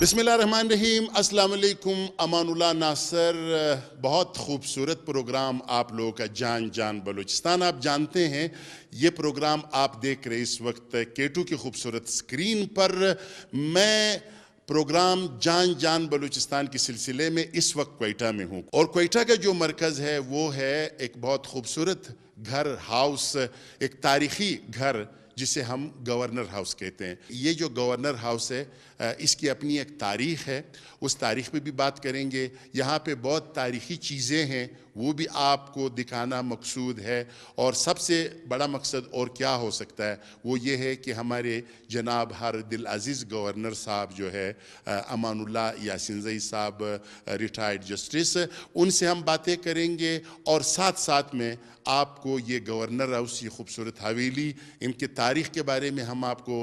बसमीम अल्लाम अमानुल्ला नासर बहुत खूबसूरत प्रोग्राम आप लोगों का जान जान बलूचिस्तान आप जानते हैं ये प्रोग्राम आप देख रहे इस वक्त केटू की खूबसूरत स्क्रीन पर मैं प्रोग्राम जान जान बलूचिस्तान के सिलसिले में इस वक्त कोयटा में हूँ और कोयटा का जो मरकज़ है वो है एक बहुत खूबसूरत घर हाउस एक तारीखी घर जिसे हम गवर्नर हाउस कहते हैं ये जो गवर्नर हाउस है इसकी अपनी एक तारीख है उस तारीख पे भी बात करेंगे यहाँ पे बहुत तारीखी चीज़ें हैं वो भी आपको दिखाना मकसूद है और सबसे बड़ा मकसद और क्या हो सकता है वो ये है कि हमारे जनाब हर दिल अजीज़ गवर्नर साहब जो है अमानुल्ला यासिनजई साहब रिटायर्ड जस्टिस उनसे हम बातें करेंगे और साथ साथ में आपको ये गवर्नर हाउस ये खूबसूरत हवेली इनके तारीख़ के बारे में हम आपको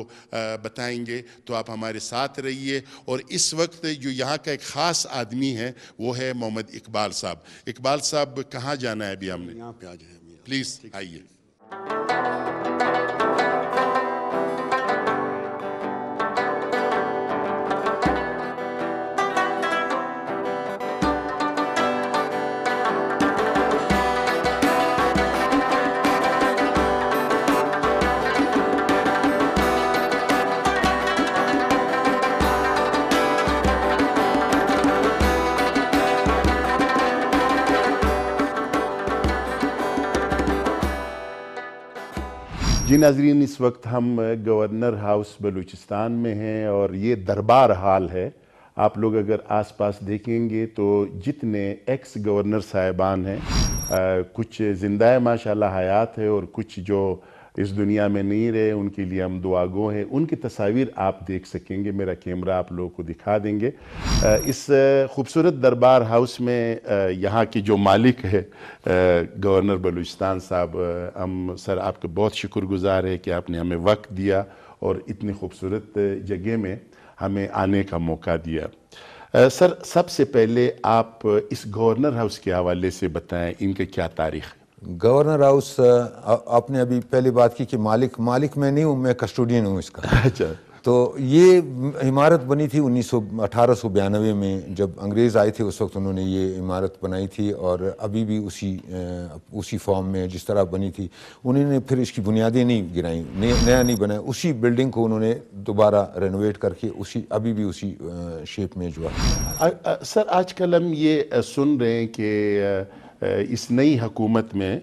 बताएंगे तो आप हमारे साथ रहिए और इस वक्त जो यहाँ का एक ख़ास आदमी है वो है मोहम्मद इकबाल साहब इकबाल साहब कहाँ जाना है अभी हमने यहाँ पे आ जाए प्लीज़ आइए जी नाजरीन इस वक्त हम गवर्नर हाउस बलूचिस्तान में हैं और ये दरबार हाल है आप लोग अगर आसपास देखेंगे तो जितने एक्स गवर्नर साहिबान हैं कुछ ज़िंदा है माशाल्लाह हयात है और कुछ जो इस दुनिया में नहीं रहे उनके लिए हम दुआगो हैं उनकी तस्वीर आप देख सकेंगे मेरा कैमरा आप लोगों को दिखा देंगे इस खूबसूरत दरबार हाउस में यहाँ की जो मालिक है गवर्नर बलूचिस्तान साहब हम सर आपके बहुत शुक्रगुजार है कि आपने हमें वक्त दिया और इतनी खूबसूरत जगह में हमें आने का मौका दिया सर सबसे पहले आप इस गवर्नर हाउस के हवाले से बताएं इनके क्या तारीख़ है गवर्नर हाउस आपने अभी पहली बात की कि मालिक मालिक मैं नहीं हूँ मैं कस्टोडियन हूँ इसका अच्छा तो ये इमारत बनी थी उन्नीस सौ में जब अंग्रेज़ आए थे उस वक्त उन्होंने ये इमारत बनाई थी और अभी भी उसी उसी फॉर्म में जिस तरह बनी थी उन्होंने फिर इसकी बुनियादें नहीं गिराई नया नहीं बनाया उसी बिल्डिंग को उन्होंने दोबारा रेनोवेट करके उसी अभी भी उसी शेप में जो सर आजकल हम ये सुन रहे हैं कि इस नई हकूमत में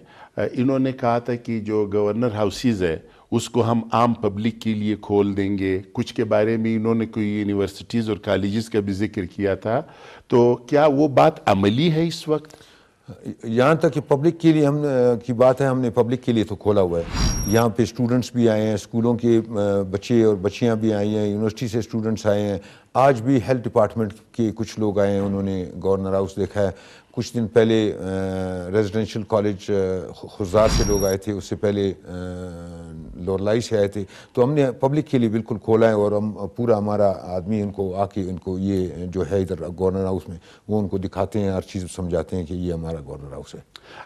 इन्होंने कहा था कि जो गवर्नर हाउसेज है उसको हम आम पब्लिक के लिए खोल देंगे कुछ के बारे में इन्होंने कोई यूनिवर्सिटीज़ और कॉलेज़ का भी जिक्र किया था तो क्या वो बात अमली है इस वक्त यहाँ तक कि पब्लिक के लिए हम की बात है हमने पब्लिक के लिए तो खोला हुआ है यहाँ पे स्टूडेंट्स भी आए हैं स्कूलों के बच्चे और बच्चियाँ भी आई हैं यूनिवर्सिटी से स्टूडेंट्स आए हैं आज भी हेल्थ डिपार्टमेंट के कुछ लोग आए हैं उन्होंने गवर्नर हाउस देखा है कुछ दिन पहले रेजिडेंशियल कॉलेज खुजार से लोग आए थे उससे पहले लोरलाइश आए थे तो हमने पब्लिक के लिए बिल्कुल खोला है और हम पूरा हमारा आदमी इनको आके इनको ये जो है इधर गवर्नर हाउस में वो उनको दिखाते हैं हर चीज़ समझाते हैं कि ये हमारा गवर्नर हाउस है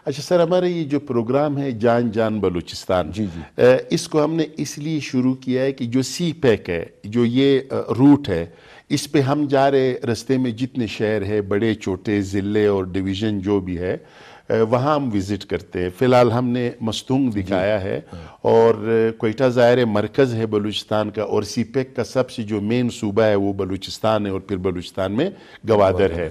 अच्छा सर हमारा ये जो प्रोग्राम है जान जान बलूचिस्तान जी जी इसको हमने इसलिए शुरू किया है कि जो सी पैक है जो ये रूट है इस पे हम जा रहे रास्ते में जितने शहर है बड़े छोटे ज़िले और डिवीज़न जो भी है वहाँ हम विज़िट करते हैं फ़िलहाल हमने मस्तूंग दिखाया है हाँ। और कोयटा ज़ाहिर मरकज़ है बलूचिस्तान का और सीपेक का सबसे जो मेन सूबा है वो बलूचिस्तान है और फिर बलूचिस्तान में गवादर है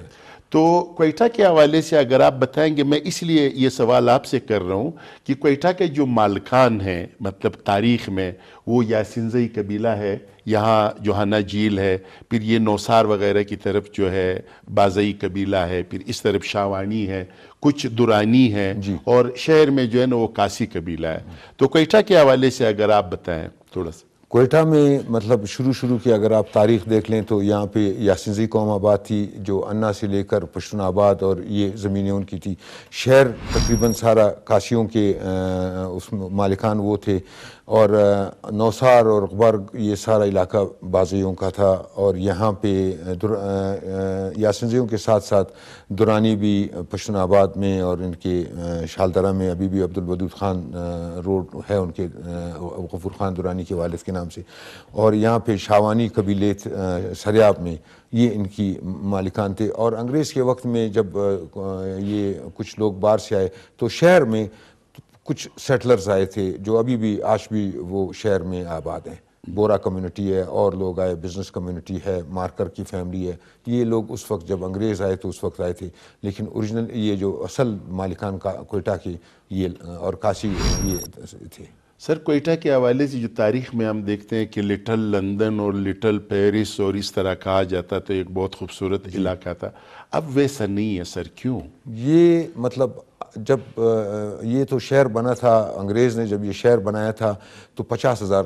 तो कोयटा के हवाले से अगर आप बताएंगे मैं इसलिए ये सवाल आपसे कर रहा हूँ कि कोयटा के जो मालकान हैं मतलब तारीख में वो यासिनजई कबीला है यहाँ जोहाना झील है फिर ये नौसार वगैरह की तरफ जो है बाजई कबीला है फिर इस तरफ शावानी है कुछ दुरानी हैं और शहर में जो है ना वो काशी कबीला है तो कोयटा के हवाले से अगर आप बताएं थोड़ा सा कोयटा में मतलब शुरू शुरू की अगर आप तारीख देख लें तो यहाँ पे यासिनजी कौम आबाद थी जो अन्ना से लेकर पश्तन आबाद और ये ज़मीनें उनकी थी शहर तकरीबन सारा काशियों के आ, उस मालिकान वो थे और नौसार और अकबर ये सारा इलाका बाजियों का था और यहाँ पे यासिनजियों के साथ साथ दुरानी भी आबाद में और इनके शालदरा में अभी भी अब्दुलबदूद ख़ान रोड है उनके गफूर ख़ान दुरानी के वालद के नाम से और यहाँ पे शावानी कबीले सरयाब में ये इनकी मालिकान थे और अंग्रेज़ के वक्त में जब ये कुछ लोग बाहर से आए तो शहर में कुछ सेटलर्स आए थे जो अभी भी आज भी वो शहर में आबाद हैं बोरा कम्युनिटी है और लोग आए बिजनेस कम्युनिटी है मार्कर की फैमिली है तो ये लोग उस वक्त जब अंग्रेज़ आए तो उस वक्त आए थे लेकिन ओरिजिनल ये जो असल मालिकान का कोयटा की ये और काशी ये थे सर कोयटा के हवाले से जो तारीख में हम देखते हैं कि लिटल लंदन और लिटल पेरिस और इस तरह कहा जाता तो एक बहुत खूबसूरत इलाका था अब वैसा नहीं है सर क्यों ये मतलब जब ये तो शहर बना था अंग्रेज ने जब ये शहर बनाया था तो पचास हजार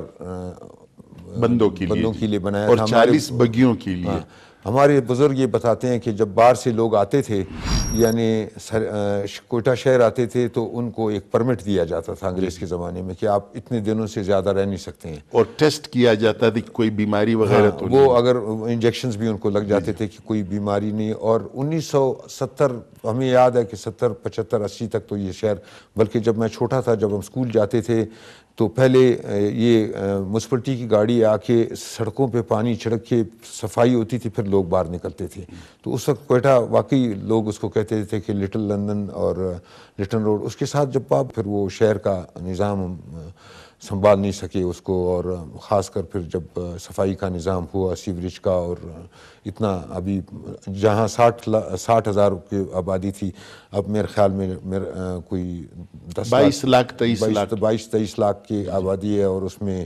बंदों के लिए बनाया और चालीस बगियों के लिए हाँ। हमारे बुज़ुर्ग ये बताते हैं कि जब बाहर से लोग आते थे यानी कोटा शहर आते थे तो उनको एक परमिट दिया जाता था अंग्रेज़ के ज़माने में कि आप इतने दिनों से ज़्यादा रह नहीं सकते हैं और टेस्ट किया जाता था कि कोई बीमारी वगैरह हाँ, तो वो अगर इंजेक्शन भी उनको लग जाते थे कि कोई बीमारी नहीं और 1970 हमें याद है कि सत्तर पचहत्तर अस्सी तक तो ये शहर बल्कि जब मैं छोटा था जब हम स्कूल जाते थे तो पहले ये म्यूनसिपलिटी की गाड़ी आके सड़कों पे पानी छिड़क के सफाई होती थी फिर लोग बाहर निकलते थे तो उस वक्त कोयटा वाकई लोग उसको कहते थे कि लिटिल लंदन और लिटन रोड उसके साथ जब आप फिर वो शहर का निज़ाम संभाल नहीं सके उसको और ख़ासकर फिर जब सफाई का निज़ाम हुआ सीवरेज का और इतना अभी जहाँ साठ साठ हज़ार की आबादी थी अब मेरे ख्याल में मेरे कोई दस बाईस लाख तेईस लाख बाईस तेईस लाख की आबादी है और उसमें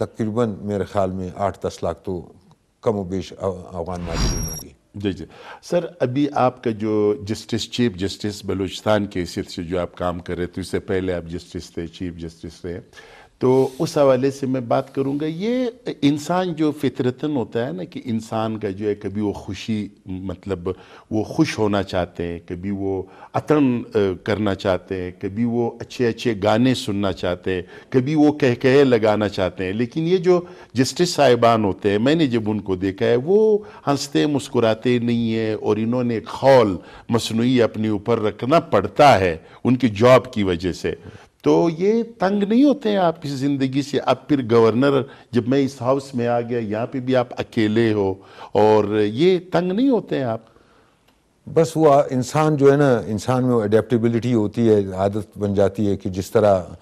तकरीबन मेरे ख्याल में आठ दस लाख तो कम बेश अफगान माजरीन होगी जी जी सर अभी आपका जो जस्टिस चीफ जस्टिस बलूचिस्तान के सिर से जो आप काम कर रहे थे उससे पहले आप जस्टिस थे चीफ जस्टिस थे तो उस हवाले से मैं बात करूंगा ये इंसान जो फितरतन होता है ना कि इंसान का जो है कभी वो खुशी मतलब वो खुश होना चाहते हैं कभी वो अतन करना चाहते हैं कभी वो अच्छे अच्छे गाने सुनना चाहते हैं कभी वो कह कह लगाना चाहते हैं लेकिन ये जो जस्टिस साहिबान होते हैं मैंने जब उनको देखा है वो हंसते मुस्कुराते नहीं है और इन्होंने खौल मसनू अपने ऊपर रखना पड़ता है उनकी जॉब की वजह से तो ये तंग नहीं होते हैं आप इस ज़िंदगी से अब फिर गवर्नर जब मैं इस हाउस में आ गया यहाँ पे भी आप अकेले हो और ये तंग नहीं होते हैं आप बस वो इंसान जो है ना इंसान में अडेप्टबिलिटी होती है आदत बन जाती है कि जिस तरह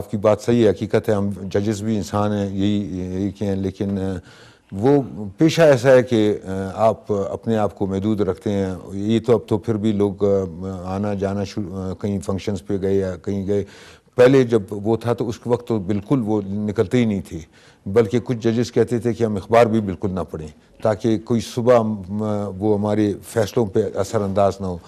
आपकी बात सही है हकीकत है हम जजेस भी इंसान हैं यही यही के हैं लेकिन वो पेशा ऐसा है कि आप अपने आप को महदूद रखते हैं ये तो अब तो फिर भी लोग आना जाना शुरू कहीं फंक्शंस पे गए या कहीं गए पहले जब वो था तो उस वक्त तो बिल्कुल वो निकलते ही नहीं थे बल्कि कुछ जजेस कहते थे कि हम अखबार भी बिल्कुल ना पढ़ें ताकि कोई सुबह वो हमारे फैसलों पे असरअंदाज ना हो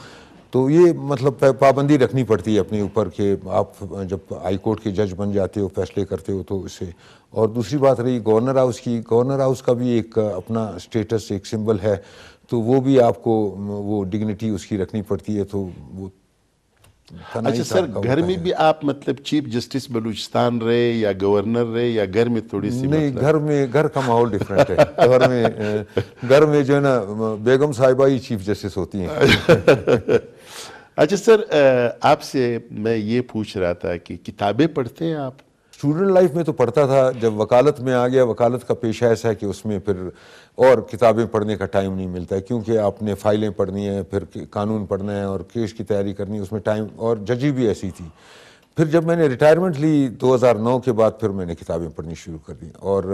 तो ये मतलब पाबंदी रखनी पड़ती है अपने ऊपर कि आप जब हाई कोर्ट के जज बन जाते हो फैसले करते हो तो उससे और दूसरी बात रही गवर्नर हाउस की गवर्नर हाउस का भी एक अपना स्टेटस एक सिंबल है तो वो भी आपको वो डिग्निटी उसकी रखनी पड़ती है तो वो अच्छा सर घर में भी आप मतलब चीफ जस्टिस बलूचिस्तान रहे या गवर्नर रहे या घर में थोड़ी सी नहीं मतलब... घर में घर का माहौल डिफरेंट है घर में घर में जो है ना बेगम साहिबा ही चीफ जस्टिस होती हैं अच्छा सर आपसे मैं ये पूछ रहा था कि किताबें पढ़ते हैं आप स्टूडेंट लाइफ में तो पढ़ता था जब वकालत में आ गया वकालत का पेशा ऐसा है कि उसमें फिर और किताबें पढ़ने का टाइम नहीं मिलता है क्योंकि आपने फाइलें पढ़नी है फिर कानून पढ़ना है और केस की तैयारी करनी है उसमें टाइम और जजी भी ऐसी थी फिर जब मैंने रिटायरमेंट ली 2009 के बाद फिर मैंने किताबें पढ़नी शुरू कर दी और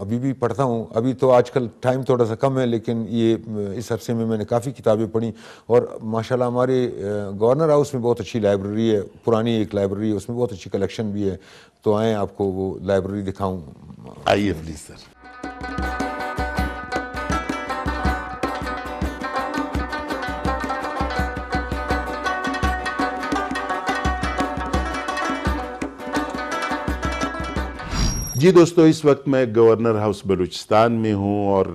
अभी भी पढ़ता हूँ अभी तो आजकल टाइम थोड़ा सा कम है लेकिन ये इस हफ्ते में मैंने काफ़ी किताबें पढ़ी और माशाल्लाह हमारे गवर्नर हाउस में बहुत अच्छी लाइब्रेरी है पुरानी एक लाइब्रेरी है उसमें बहुत अच्छी कलेक्शन भी है तो आएँ आपको वो लाइब्रेरी दिखाऊँ आइए प्लीज़ सर जी दोस्तों इस वक्त मैं गवर्नर हाउस बलूचिस्तान में हूँ और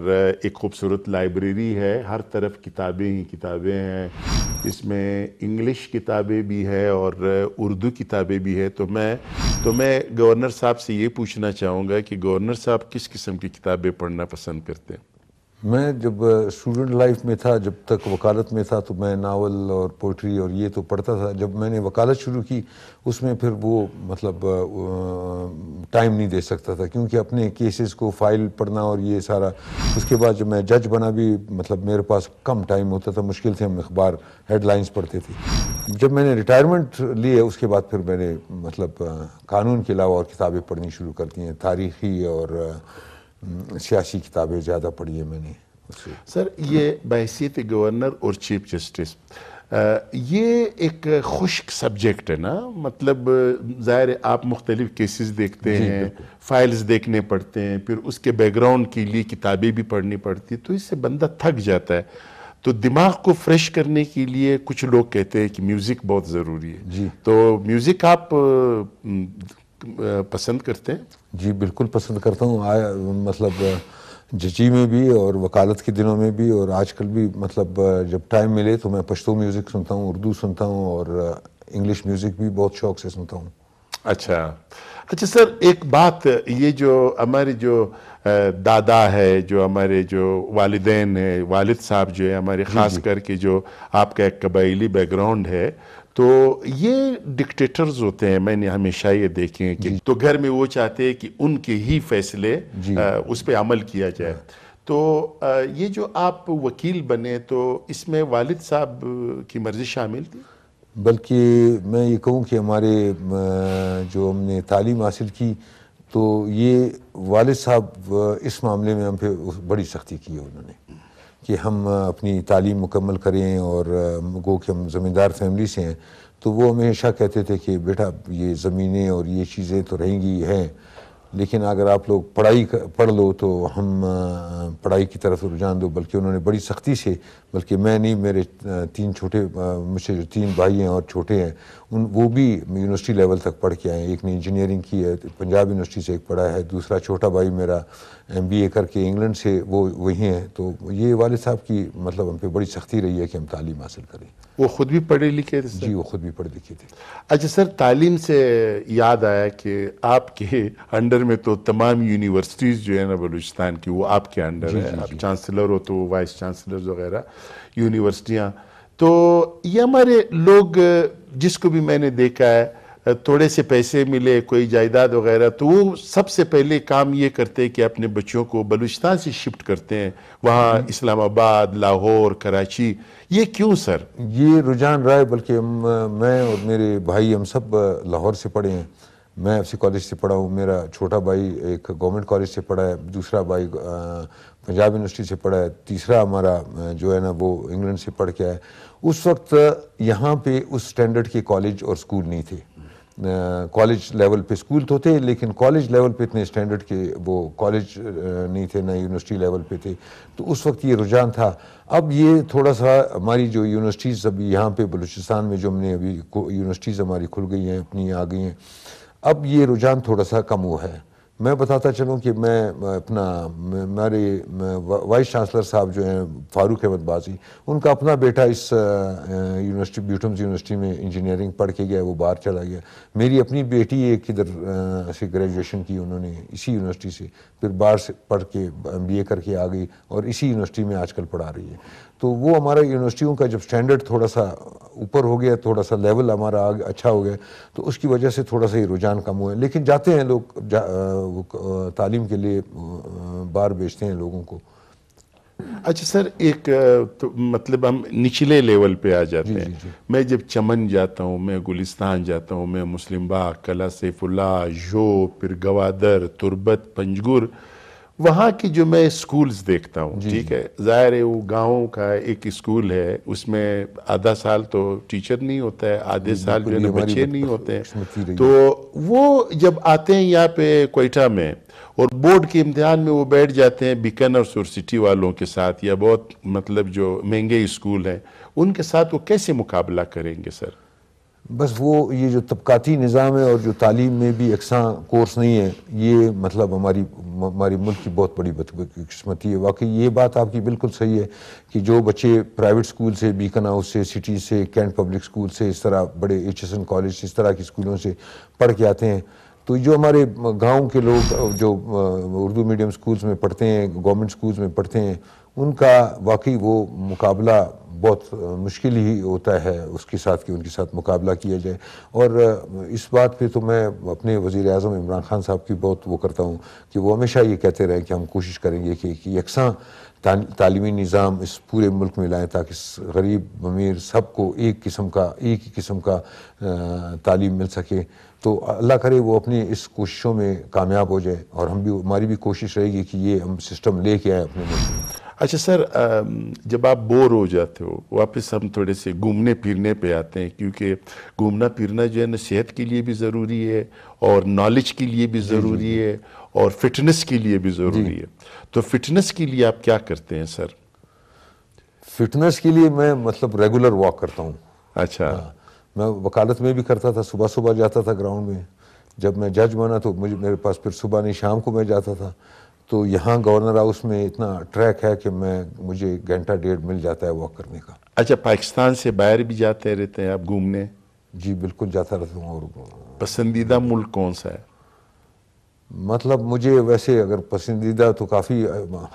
एक खूबसूरत लाइब्रेरी है हर तरफ किताबें ही किताबें हैं इसमें इंग्लिश किताबें भी है और उर्दू किताबें भी है तो मैं तो मैं गवर्नर साहब से ये पूछना चाहूँगा कि गवर्नर साहब किस किस्म की किताबें पढ़ना पसंद करते हैं मैं जब स्टूडेंट लाइफ में था जब तक वकालत में था तो मैं नावल और पोइट्री और ये तो पढ़ता था जब मैंने वकालत शुरू की उसमें फिर वो मतलब टाइम नहीं दे सकता था क्योंकि अपने केसेस को फाइल पढ़ना और ये सारा उसके बाद जब मैं जज बना भी मतलब मेरे पास कम टाइम होता था मुश्किल से हम अखबार हेडलाइंस पढ़ते थे जब मैंने रिटायरमेंट लिए उसके बाद फिर मैंने मतलब कानून के अलावा और किताबें पढ़नी शुरू कर दी हैं तारीखी और सियासी किताबें ज़्यादा पढ़ी है मैंने सर ये बहसीत गवर्नर और चीफ जस्टिस ये एक खुश्क सब्जेक्ट है ना मतलब ज़ाहिर आप मुख्तलिफ केसेस देखते हैं फाइल्स देखने पड़ते हैं फिर उसके बैकग्राउंड के लिए किताबें भी पढ़नी पड़ती तो इससे बंदा थक जाता है तो दिमाग को फ्रेश करने के लिए कुछ लोग कहते हैं कि म्यूज़िक बहुत ज़रूरी है जी तो म्यूज़िक आप पसंद करते हैं जी बिल्कुल पसंद करता हूँ मतलब जजी में भी और वकालत के दिनों में भी और आजकल भी मतलब जब टाइम मिले तो मैं पश्तो म्यूज़िक सुनता हूँ उर्दू सुनता हूँ और इंग्लिश म्यूज़िक भी बहुत शौक से सुनता हूँ अच्छा अच्छा सर एक बात ये जो हमारे जो दादा है जो हमारे जो वालदेन है वालिद साहब जो है हमारे ख़ास करके जो आपका एक कबायली बैकग्राउंड है तो ये डिक्टेटर्स होते हैं मैंने हमेशा ये देखे हैं कि तो घर में वो चाहते हैं कि उनके ही फैसले आ, उस पर अमल किया जाए हाँ। तो आ, ये जो आप वकील बने तो इसमें वालिद साहब की मर्जी शामिल थी बल्कि मैं ये कहूँ कि हमारे जो हमने तालीम हासिल की तो ये वालिद साहब इस मामले में हम पे बड़ी सख्ती की है उन्होंने कि हम अपनी तालीम मुकम्मल करें और गो कि हम ज़मींदार फैमिली से हैं तो वो हमेशा कहते थे कि बेटा ये ज़मीनें और ये चीज़ें तो रहेंगी हैं लेकिन अगर आप लोग पढ़ाई पढ़ लो तो हम पढ़ाई की तरफ रुझान दो बल्कि उन्होंने बड़ी सख्ती से बल्कि मैं नहीं मेरे तीन छोटे मुझसे जो तीन भाई हैं और छोटे हैं उन वो भी यूनिवर्सिटी लेवल तक पढ़ के आए एक ने इंजीनियरिंग की है पंजाब यूनिवर्सिटी से एक पढ़ा है दूसरा छोटा भाई मेरा एम बी ए करके इंग्लैंड से वो वही हैं तो ये वाले साहब की मतलब हम पे बड़ी सख्ती रही है कि हम तालीम हासिल करें वो ख़ुद भी पढ़े लिखे थे जी वो ख़ुद भी पढ़े लिखे थे अच्छा सर तालीम से याद आया कि आपके अंडर अंडर में तो तमाम यूनिवर्सिटीज़ जो है ना बलूचिस्तान की वो आपके अंडर है आप चांसलर हो तो वाइस चांसलर वगैरह यूनिवर्सिटियाँ तो ये हमारे लोग जिसको भी मैंने देखा है थोड़े से पैसे मिले कोई जायदाद वगैरह तो वो सबसे पहले काम ये करते हैं कि अपने बच्चों को बलूचिस्तान से शिफ्ट करते हैं वहाँ इस्लामाबाद लाहौर कराची ये क्यों सर ये रुझान रहा है बल्कि मैं और मेरे भाई हम सब लाहौर से पढ़े हैं मैं एफ कॉलेज से पढ़ा हूँ मेरा छोटा भाई एक गवर्नमेंट कॉलेज से पढ़ा है दूसरा भाई पंजाब यूनिवर्सिटी से पढ़ा है तीसरा हमारा जो है ना वो इंग्लैंड से पढ़ के आया उस वक्त यहाँ पे उस स्टैंडर्ड के कॉलेज और स्कूल नहीं थे कॉलेज लेवल पे स्कूल तो थे लेकिन कॉलेज लेवल पे इतने स्टैंडर्ड के वो कॉलेज नहीं थे ना यूनिवर्सिटी लेवल पे थे तो उस वक्त ये रुझान था अब ये थोड़ा सा हमारी जो यूनिवर्सिटीज़ अभी यहाँ पे बलूचिस्तान में जो हमने अभी यूनिवर्सिटीज़ हमारी खुल गई हैं अपनी आ गई हैं अब ये रुझान थोड़ा सा कम हुआ है मैं बताता चलूँ कि मैं अपना मेरे वाइस चांसलर साहब जो हैं फारूक अहमद बाजी उनका अपना बेटा इस यूनिवर्सिटी ब्यूटम्स यूनिवर्सिटी में इंजीनियरिंग पढ़ के गया वो बाहर चला गया मेरी अपनी बेटी एक इधर से ग्रेजुएशन की उन्होंने इसी यूनिवर्सिटी से फिर बाहर से पढ़ के एम करके आ गई और इसी यूनिवर्सिटी में आजकल पढ़ा रही है तो वो हमारा यूनिवर्सिटियों का जब स्टैंडर्ड थोड़ा सा ऊपर हो गया थोड़ा सा लेवल हमारा आगे अच्छा हो गया तो उसकी वजह से थोड़ा सा ये रुझान कम हुआ है लेकिन जाते हैं लोग जा, तालीम के लिए बार बेचते हैं लोगों को अच्छा सर एक तो मतलब हम निचले लेवल पे आ जाते हैं मैं जब चमन जाता हूँ मैं गुलिस्तान जाता हूँ मैं मुस्लिम बाग कला सैफुल्ला जो फिर गवादर तुरबत पंजगुर वहाँ की जो मैं स्कूल्स देखता हूँ ठीक है ज़ाहिर है वो गाँव का एक स्कूल है उसमें आधा साल तो टीचर नहीं होता है आधे साल जो है बच्चे नहीं होते हैं तो वो जब आते हैं यहाँ पे कोयटा में और बोर्ड के इम्तहान में वो बैठ जाते हैं और सिटी वालों के साथ या बहुत मतलब जो महंगे स्कूल हैं उनके साथ वो कैसे मुकाबला करेंगे सर बस वो ये जो तबकती निज़ाम है और जो तालीम में भी यकसा कोर्स नहीं है ये मतलब हमारी हमारी मुल्क की बहुत बड़ी किस्मती है वाकई ये बात आपकी बिल्कुल सही है कि जो बच्चे प्राइवेट स्कूल से बीकन हाउस से सिटी से कैंट पब्लिक स्कूल से इस तरह बड़े एच एस एन कॉलेज इस तरह के स्कूलों से पढ़ के आते हैं तो जो हमारे गांव के लोग जो उर्दू मीडियम स्कूल्स में पढ़ते हैं गवर्नमेंट स्कूल्स में पढ़ते हैं उनका वाकई वो मुकाबला बहुत मुश्किल ही होता है उसके साथ कि उनके साथ मुकाबला किया जाए और इस बात पे तो मैं अपने वज़ी अजम इमरान खान साहब की बहुत वो करता हूँ कि वो हमेशा ये कहते रहें कि हम कोशिश करेंगे कि, यकसा तालीमी निज़ाम इस पूरे मुल्क में लाएँ ताकि गरीब अमीर सबको एक किस्म का एक ही किस्म का तालीम मिल सके तो अल्लाह करे वो अपनी इस कोशिशों में कामयाब हो जाए और हम भी हमारी भी कोशिश रहेगी कि ये हम सिस्टम ले के आए अपने मुल्क में अच्छा सर जब आप बोर हो जाते हो वापस हम थोड़े से घूमने फिरने पे आते हैं क्योंकि घूमना फिरना जो है ना सेहत के लिए भी ज़रूरी है और नॉलेज के लिए भी ज़रूरी है और फिटनेस के लिए भी ज़रूरी है तो फिटनेस के लिए आप क्या करते हैं सर फिटनेस के लिए मैं मतलब रेगुलर वॉक करता हूँ अच्छा हाँ। मैं वकालत में भी करता था सुबह सुबह जाता था ग्राउंड में जब मैं जज बना तो मुझे मेरे पास फिर सुबह नहीं शाम को मैं जाता था तो यहाँ गवर्नर हाउस में इतना ट्रैक है कि मैं मुझे घंटा डेढ़ मिल जाता है वॉक करने का अच्छा पाकिस्तान से बाहर भी जाते रहते हैं आप घूमने जी बिल्कुल जाता रहता हूँ और पसंदीदा मुल्क कौन सा है मतलब मुझे वैसे अगर पसंदीदा तो काफ़ी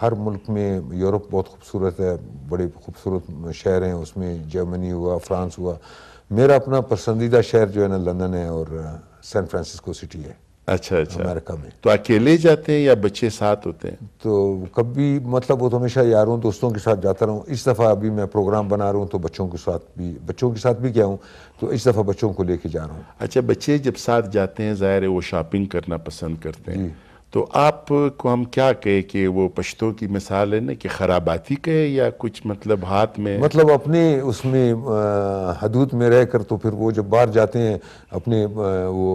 हर मुल्क में यूरोप बहुत खूबसूरत है बड़े खूबसूरत शहर हैं उसमें जर्मनी हुआ फ्रांस हुआ मेरा अपना पसंदीदा शहर जो है ना लंदन है और सैन फ्रांसिस्को सिटी है अच्छा अच्छा अमेरिका में तो अकेले जाते हैं या बच्चे साथ होते हैं तो कभी मतलब वो तो हमेशा यार हूँ दोस्तों के साथ जाता रहूँ इस दफ़ा अभी मैं प्रोग्राम बना रहा हूँ तो बच्चों के साथ भी बच्चों के साथ भी गया हूँ तो इस दफ़ा बच्चों को लेके जा रहा हूँ अच्छा बच्चे जब साथ जाते हैं ज़ाहिर है वो शॉपिंग करना पसंद करते हैं तो आप को हम क्या कहे कि वो पश्तों की मिसाल है ना कि खराबाती कहे या कुछ मतलब हाथ में मतलब अपने उसमें हदूद में रह कर तो फिर वो जब बाहर जाते हैं अपने वो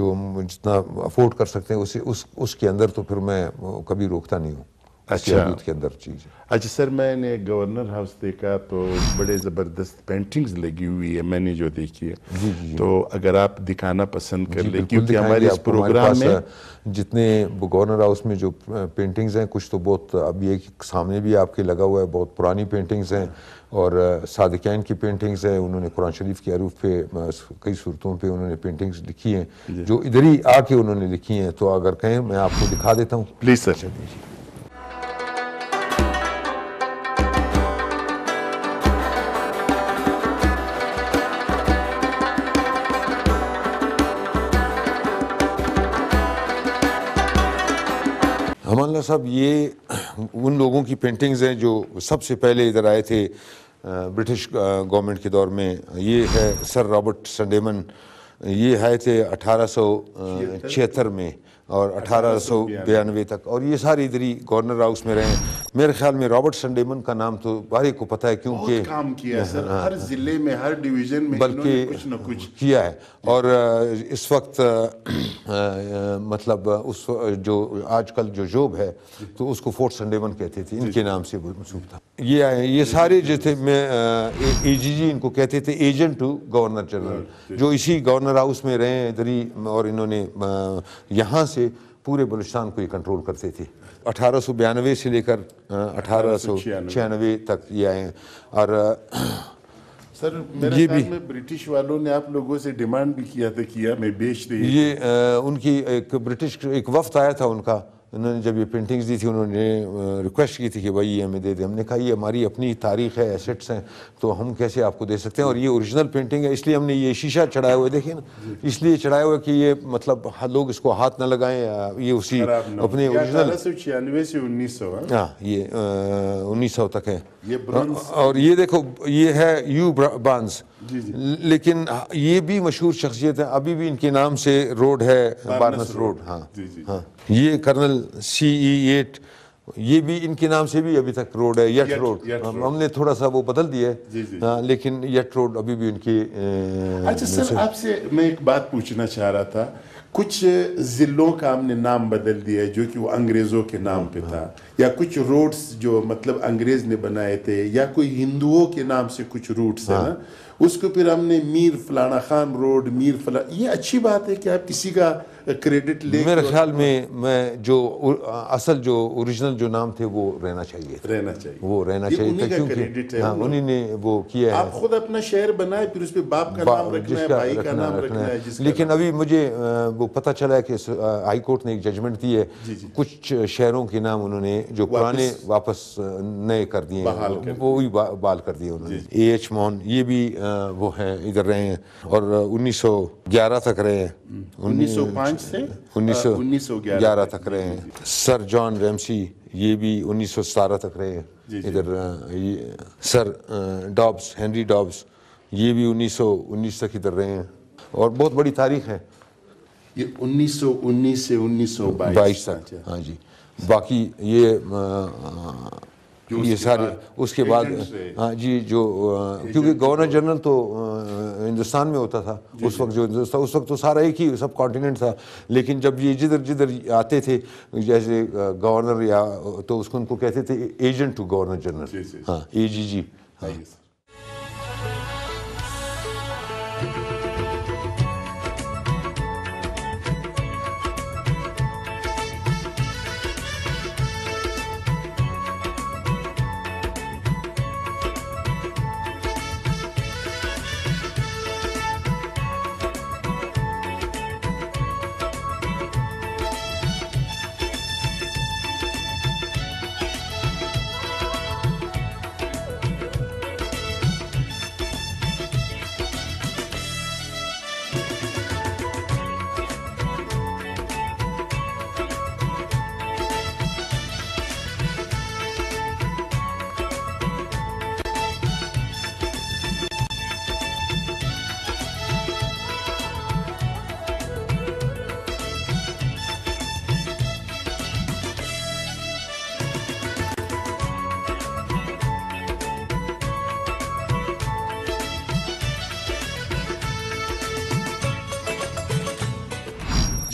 जो जितना अफोर्ड कर सकते हैं उसे उस उसके अंदर तो फिर मैं कभी रोकता नहीं हूँ अच्छा यहूद के अंदर चीज़ है अच्छा सर मैंने गवर्नर हाउस देखा तो बड़े ज़बरदस्त पेंटिंग्स लगी हुई है मैंने जो देखी है जी, जी, तो अगर आप दिखाना पसंद कर ले क्योंकि हमारे इस प्रोग्राम में जितने गवर्नर हाउस में जो पेंटिंग्स हैं कुछ तो बहुत अब ये सामने भी आपके लगा हुआ है बहुत पुरानी पेंटिंग्स हैं और सादिकैन की पेंटिंग्स हैं उन्होंने कुरान शरीफ के आरूफ पे कई सूरतों पे उन्होंने पेंटिंग्स लिखी हैं जो इधर ही आके उन्होंने लिखी हैं तो अगर कहें मैं आपको दिखा देता हूँ प्लीज़ सर चलिए मौलाना साहब ये उन लोगों की पेंटिंग्स हैं जो सबसे पहले इधर आए थे ब्रिटिश गवर्नमेंट के दौर में ये है सर रॉबर्ट संडेमन ये आए थे अठारह में और अठारह तक और ये सारे इधर ही गवर्नर हाउस में रहे मेरे ख्याल में रॉबर्ट संडेमन का नाम तो बारी को पता है क्योंकि काम किया सर हाँ। हर जिले में हर डिवीजन में बल्कि कुछ न कुछ किया है और इस वक्त मतलब उस जो आजकल जो जॉब है तो उसको फोर्ट संडेमन कहते थे इनके नाम से मनसूब था ये ये सारे जो थे मैं ए जी इनको कहते थे एजेंट टू गवर्नर जनरल अच्छा। जो इसी गवर्नर हाउस में रहे इधर ही और इन्होंने यहाँ से पूरे बलुस्तान को ये कंट्रोल करते थे अठारह से लेकर अठारह छियानवे तक ये आए हैं और सर मेरे ये भी में ब्रिटिश वालों ने आप लोगों से डिमांड भी किया था कि मैं बेच रही ये आ, उनकी एक ब्रिटिश एक वफ्त आया था उनका उन्होंने जब ये पेंटिंग्स दी थी उन्होंने रिक्वेस्ट की थी कि भाई ये हमें दे दें हमने कहा ये हमारी अपनी तारीख है एसेट्स हैं तो हम कैसे आपको दे सकते हैं और ये ओरिजिनल पेंटिंग है इसलिए हमने ये शीशा चढ़ाया हुआ देखिए ना इसलिए चढ़ाए हुआ कि ये मतलब लोग इसको हाथ ना लगाएं ये उसी अपने ओरिजिनल छियानवे से उन्नीस सौ हाँ, हाँ ये उन्नीस सौ तक है ये और ये देखो ये है यू बांस लेकिन ये भी मशहूर शख्सियत है अभी भी इनके नाम से रोड है बारनस रोड हाँ हाँ ये कर्नल सी ई एट ये भी इनके नाम से भी अभी तक रोड है यट, यट रोड हमने थोड़ा सा वो बदल दिया है जी, जी, हाँ, लेकिन यट रोड अभी भी उनके अच्छा सर आपसे मैं एक बात पूछना चाह रहा था कुछ ज़िलों का हमने नाम बदल दिया है जो कि वो अंग्रेज़ों के नाम पे था या कुछ रोड्स जो मतलब अंग्रेज़ ने बनाए थे या कोई हिंदुओं के नाम से कुछ रूट्स हैं हाँ। उसको फिर हमने मीर फलाना खान रोड मीर फला ये अच्छी बात है कि आप किसी का क्रेडिट ले मेरे ख्याल में मैं जो असल जो ओरिजिनल जो नाम थे वो रहना चाहिए रहना चाहिए वो रहना चाहिए उन्हीं का क्रेडिट हाँ, उन्हीं ने वो किया आप है आप खुद अपना शहर बनाए फिर उस पर बाप का नाम रखना है भाई का नाम रखना है लेकिन अभी मुझे वो पता चला है कि हाई कोर्ट ने एक जजमेंट दी है कुछ शहरों के नाम उन्होंने जो पुराने वापस नए कर दिए वो भी बाल कर दिए उन्होंने ए एच मोहन ये भी वो हैं इधर रहे हैं और 1911 तक रहे हैं 1905 से 1911 तक रहे हैं सर जॉन रेमसी ये भी 1917 तक रहे हैं इधर सर डॉब्स हेनरी डॉब्स ये भी 1919 तक इधर रहे हैं और बहुत बड़ी तारीख है ये 1919 से 1922 तक अच्छा। हाँ जी बाकी ये ये सारे उसके बाद हाँ जी जो क्योंकि गवर्नर तो- जनरल तो हिंदुस्तान में होता था उस वक्त जो हिंदुस्तान उस वक्त तो सारा एक ही सब कॉन्टिनेंट था लेकिन जब ये जिधर जिधर आते थे जैसे गवर्नर या तो उसको उनको कहते थे एजेंट टू गवर्नर जनरल हाँ ए जी जी हाँ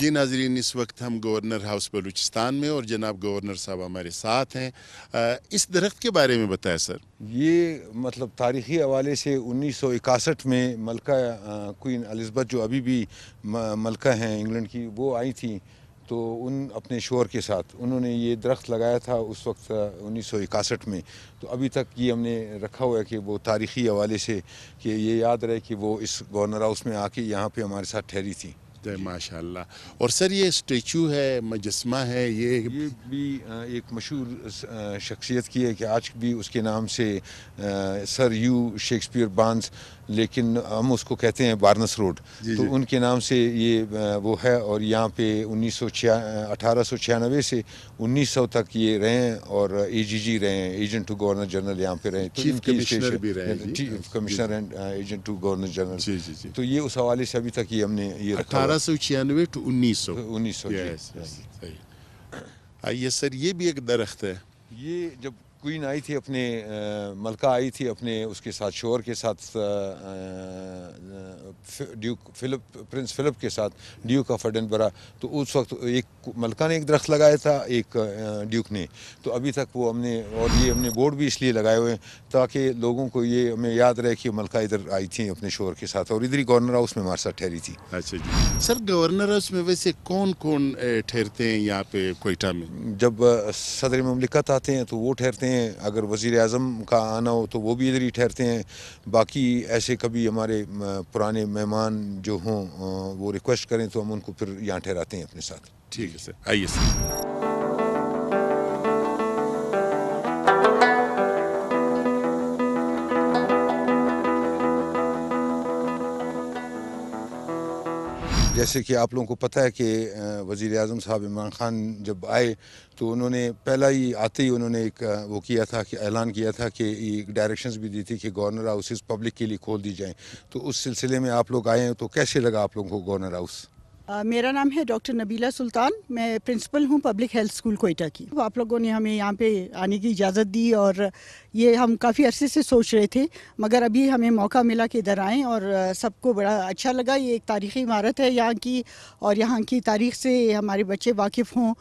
जी नाजरीन इस वक्त हम गवर्नर हाउस बलूचिस्तान में और जनाब गवर्नर साहब हमारे साथ हैं इस दरख्त के बारे में बताएं सर ये मतलब तारीख़ी हवाले से उन्नीस सौ इकसठ में मलका क्वीन अलिजबत जो अभी भी मलका हैं इंग्लैंड की वो आई थी तो उन अपने शोर के साथ उन्होंने ये दरख्त लगाया था उस वक्त उन्नीस सौ इकसठ में तो अभी तक ये हमने रखा हुआ है कि वो तारीख़ी हवाले से कि ये याद रहे कि वो इस गवर्नर हाउस में आके यहाँ पे हमारे साथ ठहरी थी है माशाल्लाह और सर ये स्टेचू है मजस्मा है ये ये भी एक मशहूर शख्सियत की है कि आज भी उसके नाम से सर यू शेक्सपियर बांस लेकिन हम उसको कहते हैं बारनस रोड तो उनके नाम से ये वो है और यहाँ पे उन्नीस सौ छिया से 1900 तक ये रहे हैं और एजीजी रहे हैं एजेंट टू गवर्नर जनरल यहाँ पे रहे चीफ तो कमिश्नर भी रहे chief commissioner and agent to governor general तो ये उस हवाले से अभी तक ये हमने ये अठारह सौ छियानवे टू उन्नीस सौ उन्नीस सौ आइए सर ये भी एक दरख्त है ये जब क्वीन आई थी अपने मलका आई थी अपने उसके साथ शोर के साथ ड्यूक फिलिप प्रिंस फिलिप के साथ ड्यूक ऑफ एडनबरा तो उस वक्त एक मलका ने एक दरख्त लगाया था एक ड्यूक ने तो अभी तक वो हमने और ये हमने बोर्ड भी इसलिए लगाए हुए हैं ताकि लोगों को ये हमें याद रहे कि मलका इधर आई थी अपने शोर के साथ और इधर ही गवर्नर हाउस में हमारे साथ ठहरी थी अच्छा जी सर गवर्नर हाउस में वैसे कौन कौन ठहरते हैं यहाँ पे कोयटा में जब सदर ममलिकत आते हैं तो वो ठहरते ठहरते हैं अगर वज़ी अजम का आना हो तो वो भी इधर ही ठहरते हैं बाकी ऐसे कभी हमारे पुराने मेहमान जो हों वो रिक्वेस्ट करें तो हम उनको फिर यहाँ ठहराते हैं अपने साथ ठीक है सर आइए सर जैसे कि आप लोगों को पता है कि वज़ी अजम साहब इमरान ख़ान जब आए तो उन्होंने पहला ही आते ही उन्होंने एक वो किया था कि ऐलान किया था कि एक डायरेक्शंस भी दी थी कि गवर्नर हाउसेज पब्लिक के लिए खोल दी जाएँ तो उस सिलसिले में आप लोग आए हैं तो कैसे लगा आप लोगों को गवर्नर हाउस मेरा नाम है डॉक्टर नबीला सुल्तान मैं प्रिंसिपल हूँ पब्लिक हेल्थ स्कूल कोयटा की आप लोगों ने हमें यहाँ पे आने की इजाज़त दी और ये हम काफ़ी अरसे से सोच रहे थे मगर अभी हमें मौका मिला कि इधर आएँ और सबको बड़ा अच्छा लगा ये एक तारीख़ी इमारत है यहाँ की और यहाँ की तारीख से हमारे बच्चे वाकिफ़ हों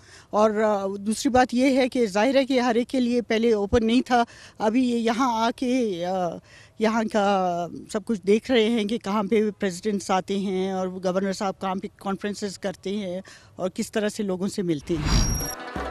और दूसरी बात यह है कि ज़ाहिर है कि हर एक के लिए पहले ओपन नहीं था अभी ये यहाँ आके यहाँ का सब कुछ देख रहे हैं कि कहाँ पे प्रेसिडेंट्स आते हैं और गवर्नर साहब कहाँ पे कॉन्फ्रेंसेस करते हैं और किस तरह से लोगों से मिलते हैं